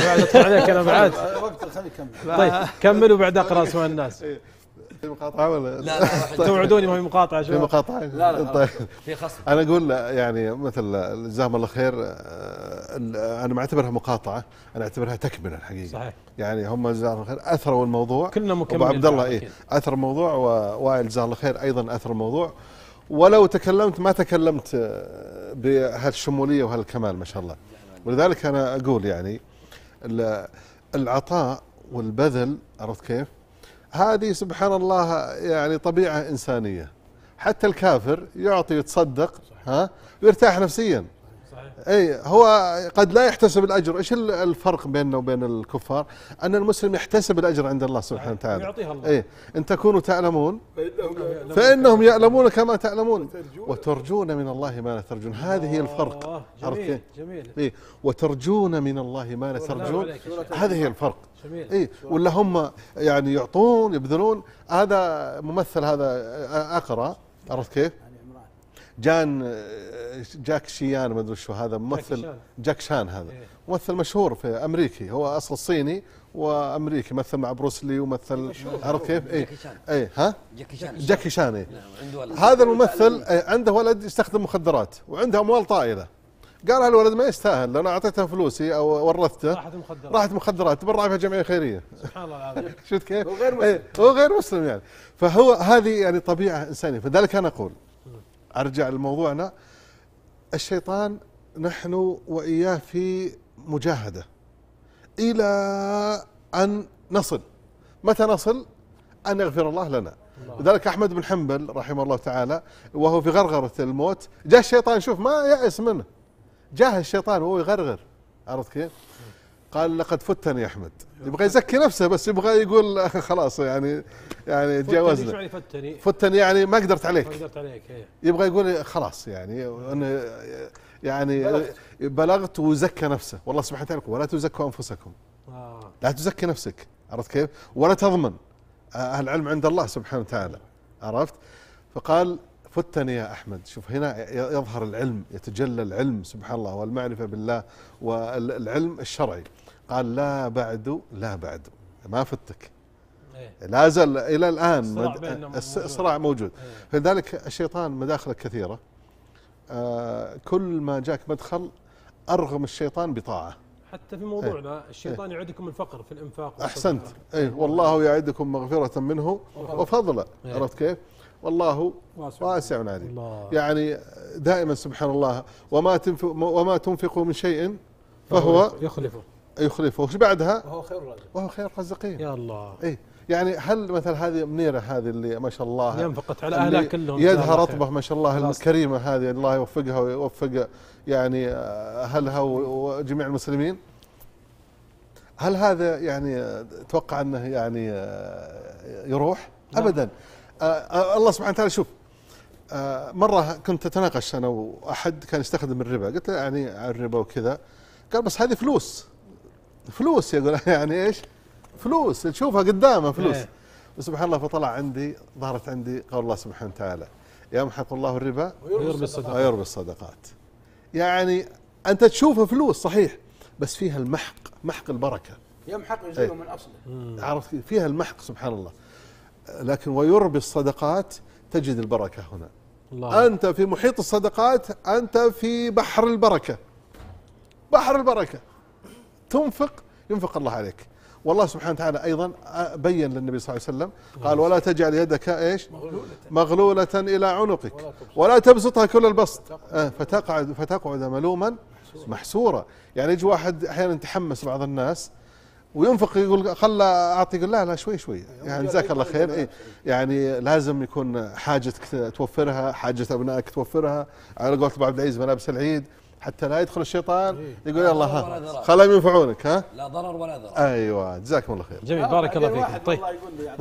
بعد عليك انا بعد وقت كمل طيب كمل وبعد اقرا اسماء الناس إيه. في مقاطعة ولا لا لا طيب. توعدوني ما في مقاطعة يا شباب في مقاطعة لا لا طيب في خصم أنا أقول يعني مثل جزاهم الله خير آه، آه، أنا ما أعتبرها مقاطعة أنا أعتبرها تكملة الحقيقة صحيح يعني هم جزاهم الله خير أثروا الموضوع كلنا مكملين ابو عبد الله إيه أثر الموضوع ووائل جزاه الله خير أيضا أثر الموضوع ولو تكلمت ما تكلمت آه، بهالشمولية وهالكمال ما شاء الله ولذلك أنا أقول يعني العطاء والبذل عرفت كيف؟ هذه سبحان الله يعني طبيعه انسانيه حتى الكافر يعطي يتصدق ها ويرتاح نفسيا اي هو قد لا يحتسب الاجر، ايش الفرق بيننا وبين الكفار؟ ان المسلم يحتسب الاجر عند الله سبحانه وتعالى. يعني يعطيها الله. اي ان تكونوا تعلمون فانهم, فإنهم يعلمون كما تعلمون وترجون من الله ما لا ترجون، هذه هي الفرق. آه، جميل جميل اي وترجون من الله ما لا ترجون، هذه هي الفرق. جميل اي ولا هم يعني يعطون يبذلون هذا ممثل هذا آه، آه، اقرا عرفت كيف؟ جان جاك شيان ما ادري شو هذا ممثل جاك شان هذا إيه. ممثل مشهور في امريكي هو اصل صيني وامريكي مثل مع بروسلي ومثل عرفت كيف؟ اي اي ها؟ جاكي شان جاكي شان اي نعم، هذا الممثل إيه، عنده ولد يستخدم مخدرات وعنده اموال طائله قال هالولد ما يستاهل لان اعطيته فلوسي او ورثته راحت مخدرات راحت مخدرات تبرع فيها جمعيه خيريه سبحان الله العظيم شفت كيف؟ هو غير إيه، مسلم هو غير مسلم يعني فهو هذه يعني طبيعه انسانيه فذلك انا اقول ارجع لموضوعنا الشيطان نحن واياه في مجاهده الى ان نصل متى نصل ان يغفر الله لنا لذلك احمد بن حنبل رحمه الله تعالى وهو في غرغره الموت جاء الشيطان شوف ما يأس منه جاه الشيطان وهو يغرغر عرفت كيف؟ قال لقد فتني يا احمد يبغى يزكي نفسه بس يبغى يقول خلاص يعني يعني تجاوزنا فتني, يعني فتني فتني يعني ما قدرت عليك ما قدرت عليك هي. إيه. يبغى يقول خلاص يعني انا يعني بلغت, بلغت وزكى نفسه والله سبحانه وتعالى ولا تزكوا انفسكم آه. لا تزكي نفسك عرفت كيف ولا تضمن اهل العلم عند الله سبحانه وتعالى عرفت فقال فتني يا أحمد شوف هنا يظهر العلم يتجلى العلم سبحان الله والمعرفة بالله والعلم الشرعي قال لا بعد لا بعد ما فتك إيه. لا زال إلى الآن الصراع مد... موجود إيه. فلذلك الشيطان مداخله كثيرة آه كل ما جاك مدخل أرغم الشيطان بطاعة حتى في موضوعنا ايه الشيطان ايه يعدكم الفقر في الإنفاق احسنت اي والله يعدكم مغفرة منه وفضلا إيه. عرفت كيف؟ والله واسع عليم يعني دائما سبحان الله وما تنفق وما تنفقوا من شيء فهو يخلفه يخلفه وش بعدها؟ وهو خير الرازقين وهو خير الرازقين يا الله اي يعني هل مثل هذه منيرة هذه اللي ما شاء الله ينفقت على أهلها كلهم يدها رطبة ما شاء الله الكريمة هذه الله يوفقها ويوفق يعني أهلها وجميع المسلمين هل هذا يعني توقع أنه يعني يروح؟ لا. نعم. أبدا آه، آه، الله سبحانه وتعالى شوف آه، مرة كنت أتناقش أنا وأحد كان يستخدم الربا قلت له يعني الربا وكذا قال بس هذه فلوس فلوس يقول يعني إيش فلوس تشوفها قدامه فلوس وسبحان إيه. الله فطلع عندي ظهرت عندي قول الله سبحانه وتعالى يمحق الله الربا ويربي الصدقات ويربي الصدقات يعني أنت تشوفها فلوس صحيح بس فيها المحق محق البركة يمحق يزيله من أصله عرفت فيها المحق سبحان الله لكن ويربي الصدقات تجد البركة هنا الله. أنت في محيط الصدقات أنت في بحر البركة بحر البركة تنفق ينفق الله عليك والله سبحانه وتعالى أيضا بين للنبي صلى الله عليه وسلم قال ولا تجعل يدك إيش مغلولة إلى عنقك ولا تبسطها كل البسط أه، فتقعد, فتقعد ملوما محسورا يعني يجي واحد أحيانا تحمس بعض الناس وينفق يقول خل اعطي يقول لا لا شوي شوي يعني, يعني جزاك الله خير إيه يعني لازم يكون حاجتك توفرها حاجه ابنائك توفرها على قولة ابو عبد العزيز ملابس العيد حتى لا يدخل الشيطان إيه. يقول يلا ها خلهم ينفعونك ها لا ضرر ولا ضرر ايوه جزاكم الله خير جميل آه، بارك الله فيك طيب